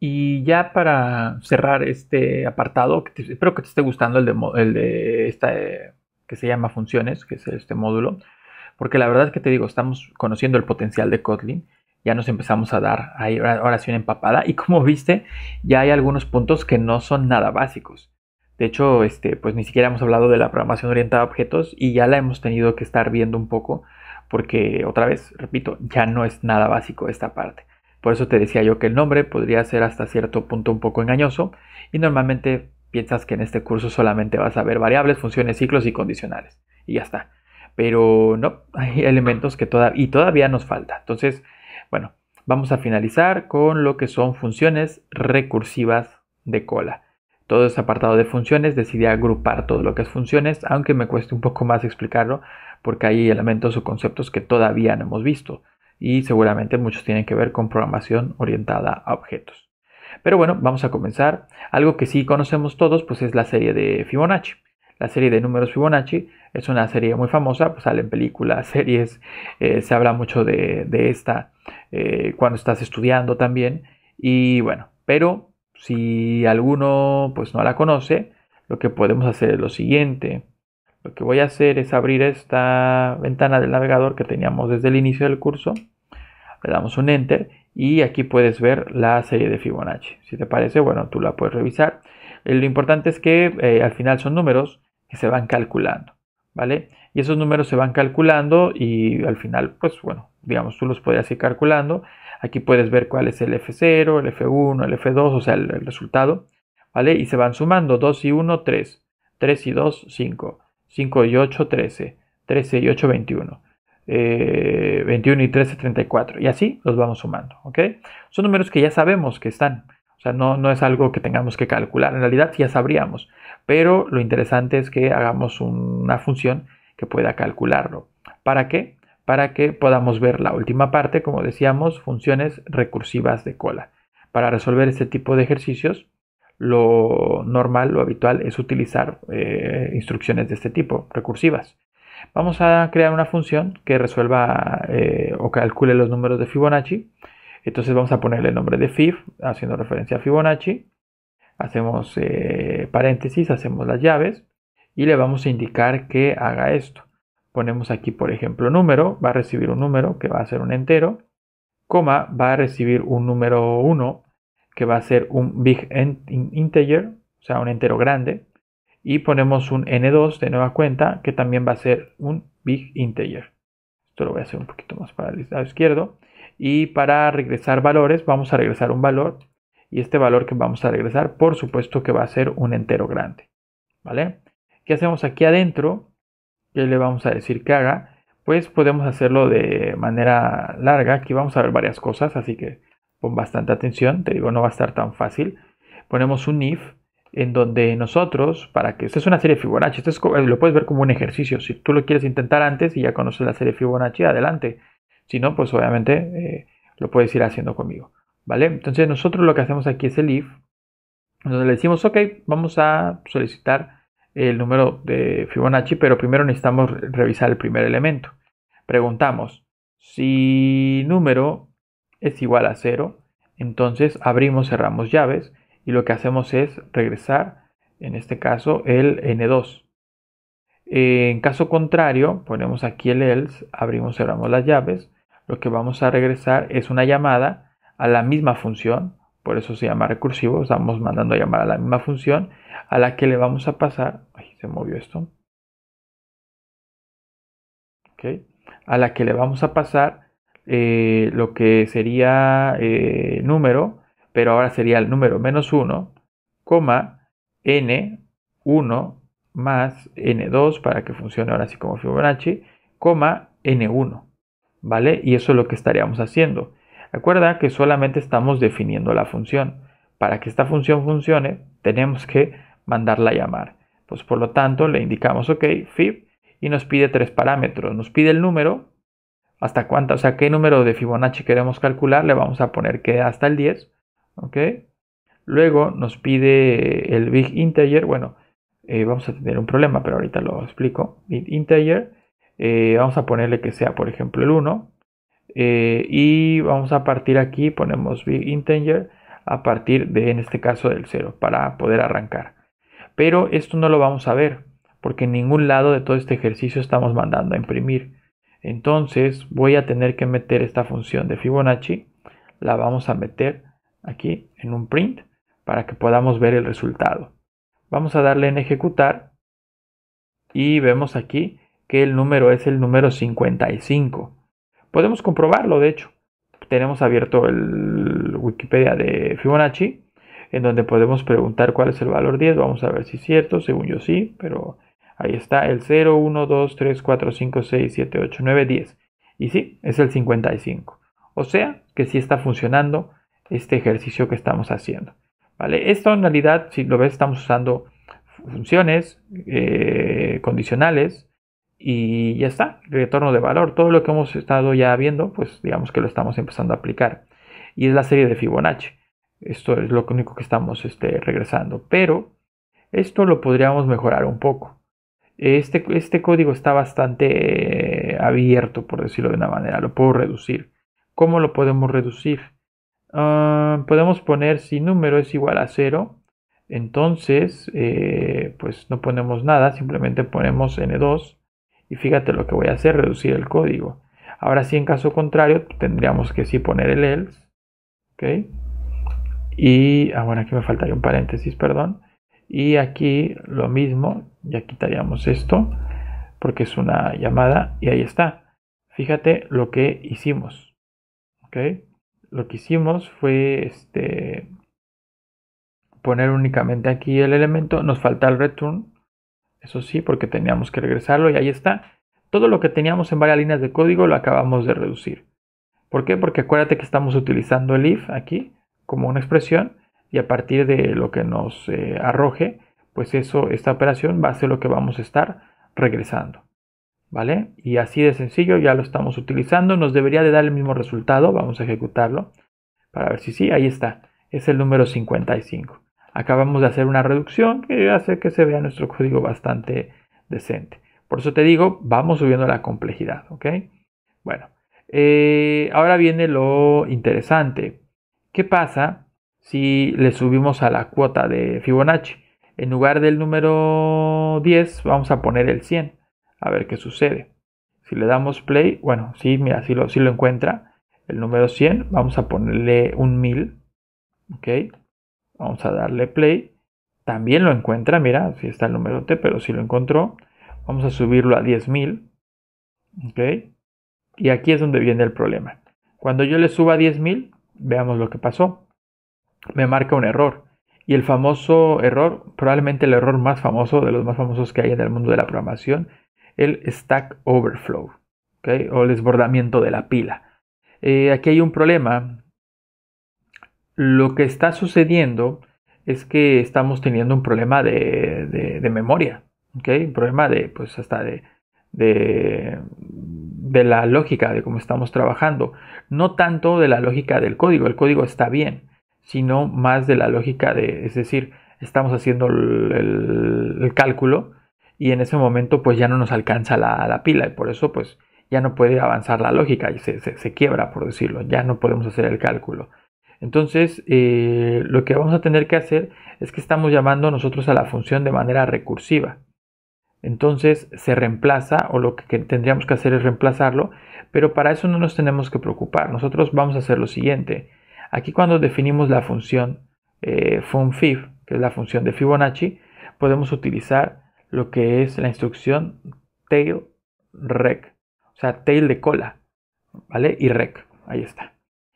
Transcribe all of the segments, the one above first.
Y ya para cerrar este apartado, espero que te esté gustando el de, esta eh, que se llama funciones, que es este módulo, porque la verdad es que te digo, estamos conociendo el potencial de Kotlin, ya nos empezamos a dar ahí oración empapada y como viste, ya hay algunos puntos que no son nada básicos. De hecho, este, pues ni siquiera hemos hablado de la programación orientada a objetos y ya la hemos tenido que estar viendo un poco porque otra vez, repito, ya no es nada básico esta parte. Por eso te decía yo que el nombre podría ser hasta cierto punto un poco engañoso y normalmente piensas que en este curso solamente vas a ver variables, funciones, ciclos y condicionales y ya está. Pero no, hay elementos que todavía todavía nos falta. Entonces, bueno, vamos a finalizar con lo que son funciones recursivas de cola. Todo ese apartado de funciones decidí agrupar todo lo que es funciones, aunque me cueste un poco más explicarlo porque hay elementos o conceptos que todavía no hemos visto y seguramente muchos tienen que ver con programación orientada a objetos. Pero bueno, vamos a comenzar. Algo que sí conocemos todos pues es la serie de Fibonacci. La serie de números Fibonacci es una serie muy famosa, pues sale en películas, series, eh, se habla mucho de, esta eh, cuando estás estudiando también. Y bueno, pero si alguno pues no la conoce, lo que podemos hacer es lo siguiente lo que voy a hacer es abrir esta ventana del navegador que teníamos desde el inicio del curso. Le damos un enter y aquí puedes ver la serie de Fibonacci. Si te parece, bueno, tú la puedes revisar. Eh, lo importante es que eh, al final son números que se van calculando, ¿vale? Y esos números se van calculando y al final, pues bueno, digamos, tú los puedes ir calculando. Aquí puedes ver cuál es el F0, el F1, el F2, o sea, el, el resultado, ¿vale? Y se van sumando 2 y 1, 3, 3 y 2, 5. 5 y 8, 13. 13 y 8, 21. 21 y 13, 34. Y así los vamos sumando. ¿ok? Son números que ya sabemos que están. O sea, no, no es algo que tengamos que calcular. En realidad ya sabríamos. Pero lo interesante es que hagamos una función que pueda calcularlo. ¿Para qué? Para que podamos ver la última parte, como decíamos, funciones recursivas de cola. Para resolver este tipo de ejercicios, lo normal, lo habitual es utilizar eh, instrucciones de este tipo, recursivas. Vamos a crear una función que resuelva eh, o calcule los números de Fibonacci. Entonces vamos a ponerle el nombre de fib, haciendo referencia a Fibonacci. Hacemos eh, paréntesis, hacemos las llaves y le vamos a indicar que haga esto. Ponemos aquí, por ejemplo, número, va a recibir un número que va a ser un entero, coma, va a recibir un número 1 que va a ser un big integer, o sea, un entero grande. Y ponemos un n2 de nueva cuenta que también va a ser un big integer. Esto lo voy a hacer un poquito más para el lado izquierdo. Y para regresar valores, vamos a regresar un valor. Y este valor que vamos a regresar, por supuesto que va a ser un entero grande. ¿Vale? ¿Qué hacemos aquí adentro? ¿Qué le vamos a decir que haga? Pues podemos hacerlo de manera larga. Aquí vamos a ver varias cosas, así que con bastante atención, te digo, no va a estar tan fácil. Ponemos un if en donde nosotros, para que Esto es una serie de Fibonacci, esto eh, lo puedes ver como un ejercicio. Si tú lo quieres intentar antes y ya conoces la serie Fibonacci, adelante. Si no, pues obviamente eh, lo puedes ir haciendo conmigo. ¿Vale? Entonces nosotros lo que hacemos aquí es el if, donde le decimos, ok, vamos a solicitar el número de Fibonacci, pero primero necesitamos revisar el primer elemento. Preguntamos si número es igual a 0, entonces abrimos, cerramos llaves y lo que hacemos es regresar, en este caso, el N2. Eh, en caso contrario, ponemos aquí el else, abrimos, cerramos las llaves. Lo que vamos a regresar es una llamada a la misma función, por eso se llama recursivo, estamos mandando a llamar a la misma función a la que le vamos a pasar, ay, se movió esto, a la que le vamos a pasar eh, lo que sería eh, número, pero ahora sería el número menos 1, coma n1 más n2 para que funcione ahora sí como Fibonacci, coma n1, ¿vale? Y eso es lo que estaríamos haciendo. acuerda que solamente estamos definiendo la función. Para que esta función funcione, tenemos que mandarla a llamar. Pues por lo tanto, le indicamos OK, fib, y nos pide tres parámetros. Nos pide el número, hasta cuánta, o sea, qué número de Fibonacci queremos calcular, le vamos a poner que hasta el 10, ¿ok? Luego nos pide el big integer, bueno, eh, vamos a tener un problema, pero ahorita lo explico, big integer, eh, vamos a ponerle que sea, por ejemplo, el 1, eh, y vamos a partir aquí, ponemos big integer a partir de, en este caso, del 0, para poder arrancar. Pero esto no lo vamos a ver, porque en ningún lado de todo este ejercicio estamos mandando a imprimir. Entonces voy a tener que meter esta función de Fibonacci. La vamos a meter aquí en un print para que podamos ver el resultado. Vamos a darle en ejecutar y vemos aquí que el número es el número 55. Podemos comprobarlo, de hecho. Tenemos abierto el Wikipedia de Fibonacci, en donde podemos preguntar cuál es el valor 10. Vamos a ver si es cierto, según yo sí, pero Ahí está el 0, 1, 2, 3, 4, 5, 6, 7, 8, 9, 10. Y sí, es el 55. O sea que sí está funcionando este ejercicio que estamos haciendo. ¿Vale? Esto en realidad, si lo ves, estamos usando funciones eh, condicionales y ya está, retorno de valor. Todo lo que hemos estado ya viendo, pues digamos que lo estamos empezando a aplicar. Y es la serie de Fibonacci. Esto es lo único que estamos este, regresando. Pero esto lo podríamos mejorar un poco. Este, este código está bastante eh, abierto, por decirlo de una manera. Lo puedo reducir. ¿Cómo lo podemos reducir? Ah, podemos poner si número es igual a 0. Entonces, eh, pues no ponemos nada, simplemente ponemos N2. Y fíjate lo que voy a hacer, reducir el código. Ahora sí, en caso contrario, tendríamos que sí poner el else. Y, ahora bueno, aquí me faltaría un paréntesis, perdón. Y aquí lo mismo, ya quitaríamos esto porque es una llamada y ahí está. Fíjate lo que hicimos. ¿Ok? Lo que hicimos fue este poner únicamente aquí el elemento. Nos falta el return. Eso sí, porque teníamos que regresarlo y ahí está. Todo lo que teníamos en varias líneas de código lo acabamos de reducir. ¿Por qué? Porque acuérdate que estamos utilizando el if aquí como una expresión y a partir de lo que nos eh, arroje pues eso, esta operación va a ser lo que vamos a estar regresando. ¿Vale? Y así de sencillo, ya lo estamos utilizando, nos debería de dar el mismo resultado, vamos a ejecutarlo para ver si sí, ahí está, es el número 55. Acabamos de hacer una reducción que hace que se vea nuestro código bastante decente. Por eso te digo, vamos subiendo la complejidad, ¿ok? Bueno, eh, ahora viene lo interesante. ¿Qué pasa si le subimos a la cuota de Fibonacci? En lugar del número 10 vamos a poner el 100. A ver qué sucede. Si le damos play, bueno, sí, mira, si sí lo, encuentra. El número 100, vamos a ponerle un 1000. Ok. Vamos a darle play. También lo encuentra, mira, si está el número T, pero si lo encontró. Vamos a subirlo a 10.000. Ok. Y aquí es donde viene el problema. Cuando yo le suba a 10.000, veamos lo que pasó. Me marca un error. Y el famoso error, probablemente el error más famoso, de los más famosos que hay en el mundo de la programación, el stack overflow, o el desbordamiento de la pila. Eh, aquí hay un problema. Lo que está sucediendo es que estamos teniendo un problema de, memoria, un problema de, pues hasta de, de, de, la lógica de cómo estamos trabajando, no tanto de la lógica del código, el código está bien, sino más de la lógica de, es decir, estamos haciendo el, cálculo y en ese momento pues ya no nos alcanza la, pila y por eso pues ya no puede avanzar la lógica y se, quiebra por decirlo, ya no podemos hacer el cálculo. Entonces eh, lo que vamos a tener que hacer es que estamos llamando nosotros a la función de manera recursiva. Entonces se reemplaza o lo que tendríamos que hacer es reemplazarlo, pero para eso no nos tenemos que preocupar. Nosotros vamos a hacer lo siguiente. Aquí cuando definimos la función eh, funfib, que es la función de Fibonacci, podemos utilizar lo que es la instrucción tail rec, o sea, tail de cola, ¿vale? Y rec, ahí está.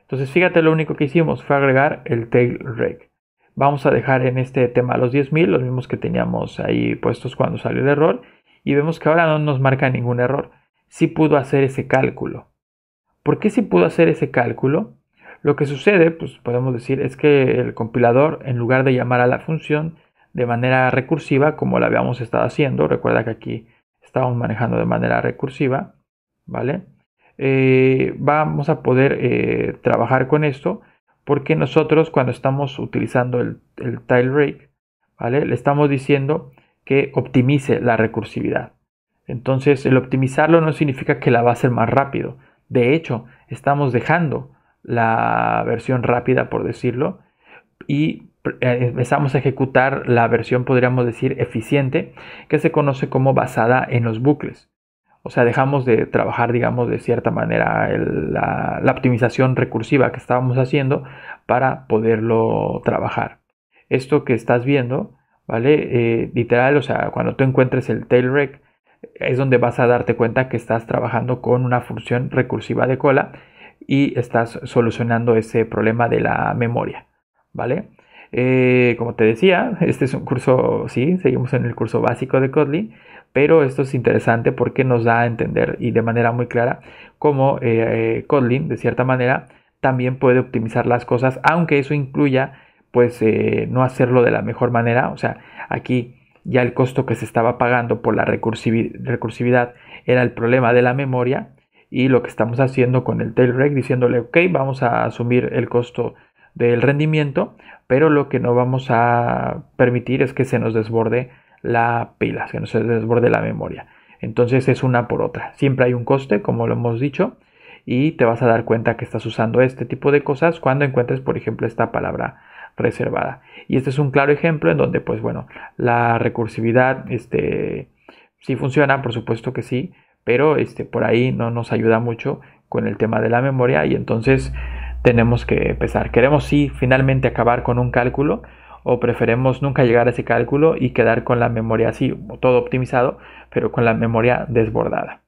Entonces, fíjate, lo único que hicimos fue agregar el tail rec. Vamos a dejar en este tema los 10.000, los mismos que teníamos ahí puestos cuando salió el error, y vemos que ahora no nos marca ningún error. Sí pudo hacer ese cálculo. ¿Por qué sí pudo hacer ese cálculo? Lo que sucede, pues podemos decir, es que el compilador, en lugar de llamar a la función de manera recursiva, como la habíamos estado haciendo, recuerda que aquí estábamos manejando de manera recursiva, ¿vale? Eh, vamos a poder eh, trabajar con esto porque nosotros cuando estamos utilizando el, el tile rake, ¿vale? Le estamos diciendo que optimice la recursividad. Entonces, el optimizarlo no significa que la va a hacer más rápido. De hecho, estamos dejando la versión rápida, por decirlo, y eh, empezamos a ejecutar la versión, podríamos decir, eficiente, que se conoce como basada en los bucles. O sea, dejamos de trabajar, digamos, de cierta manera la, optimización recursiva que estábamos haciendo para poderlo trabajar. Esto que estás viendo, ¿vale? Eh, literal, o sea, cuando tú encuentres el Tail Rec, es donde vas a darte cuenta que estás trabajando con una función recursiva de cola y estás solucionando ese problema de la memoria, ¿vale? Eh, como te decía, este es un curso, sí, seguimos en el curso básico de Kotlin, pero esto es interesante porque nos da a entender y de manera muy clara cómo eh, eh, Kotlin, de cierta manera, también puede optimizar las cosas, aunque eso incluya, pues, no hacerlo de la mejor manera. O sea, aquí ya el costo que se estaba pagando por la recursividad era el problema de la memoria, y lo que estamos haciendo con el tail diciéndole ok vamos a asumir el costo del rendimiento pero lo que no vamos a permitir es que se nos desborde la pila que no se desborde la memoria entonces es una por otra siempre hay un coste como lo hemos dicho y te vas a dar cuenta que estás usando este tipo de cosas cuando encuentres por ejemplo esta palabra reservada y este es un claro ejemplo en donde pues bueno la recursividad este sí funciona por supuesto que sí pero este, por ahí no nos ayuda mucho con el tema de la memoria y entonces tenemos que empezar. ¿Queremos sí finalmente acabar con un cálculo o preferemos nunca llegar a ese cálculo y quedar con la memoria así, todo optimizado, pero con la memoria desbordada?